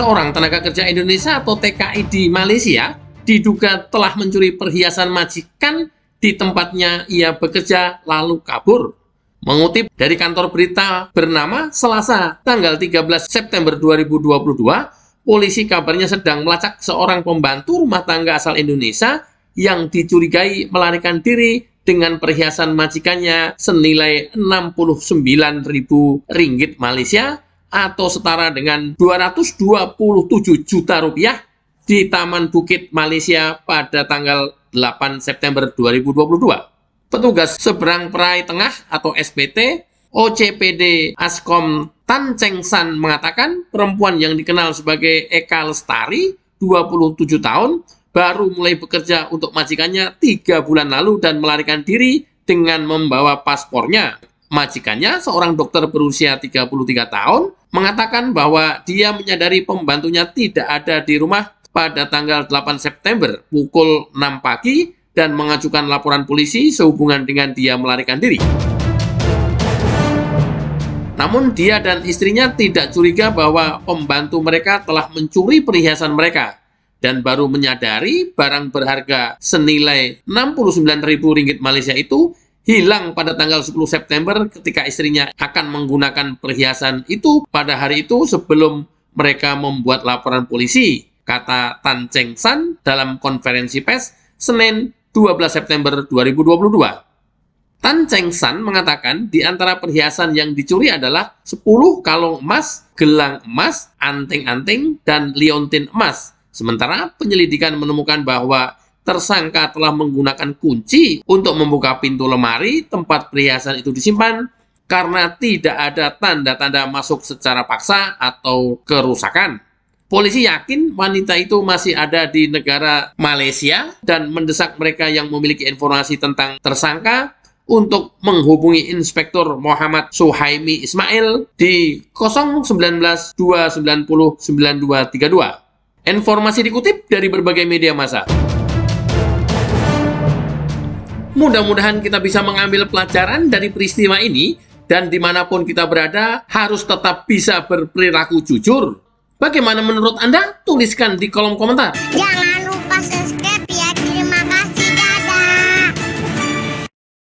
Seorang tenaga kerja Indonesia atau TKI di Malaysia diduga telah mencuri perhiasan majikan di tempatnya ia bekerja lalu kabur. Mengutip dari kantor berita bernama Selasa tanggal 13 September 2022, polisi kabarnya sedang melacak seorang pembantu rumah tangga asal Indonesia yang dicurigai melarikan diri dengan perhiasan majikannya senilai 69.000 ringgit Malaysia atau setara dengan 227 juta rupiah di Taman Bukit Malaysia pada tanggal 8 September 2022. Petugas Seberang Perai Tengah atau SPT OCPD Askom Tan Cheng San mengatakan perempuan yang dikenal sebagai Eka Lestari, 27 tahun, baru mulai bekerja untuk majikannya tiga bulan lalu dan melarikan diri dengan membawa paspornya. Majikannya, seorang dokter berusia 33 tahun, mengatakan bahwa dia menyadari pembantunya tidak ada di rumah pada tanggal 8 September pukul 6 pagi dan mengajukan laporan polisi sehubungan dengan dia melarikan diri. Namun dia dan istrinya tidak curiga bahwa pembantu mereka telah mencuri perhiasan mereka dan baru menyadari barang berharga senilai 69.000 ringgit Malaysia itu hilang pada tanggal 10 September ketika istrinya akan menggunakan perhiasan itu pada hari itu sebelum mereka membuat laporan polisi, kata Tan Cheng San dalam konferensi pers Senin 12 September 2022. Tan Cheng San mengatakan di antara perhiasan yang dicuri adalah 10 kalung emas, gelang emas, anting-anting, dan liontin emas. Sementara penyelidikan menemukan bahwa tersangka telah menggunakan kunci untuk membuka pintu lemari tempat perhiasan itu disimpan karena tidak ada tanda-tanda masuk secara paksa atau kerusakan. Polisi yakin wanita itu masih ada di negara Malaysia dan mendesak mereka yang memiliki informasi tentang tersangka untuk menghubungi Inspektur Muhammad Suhaimi Ismail di 019 290 9232. Informasi dikutip dari berbagai media massa. Mudah-mudahan kita bisa mengambil pelajaran dari peristiwa ini dan dimanapun kita berada harus tetap bisa berperilaku jujur. Bagaimana menurut Anda? Tuliskan di kolom komentar. Jangan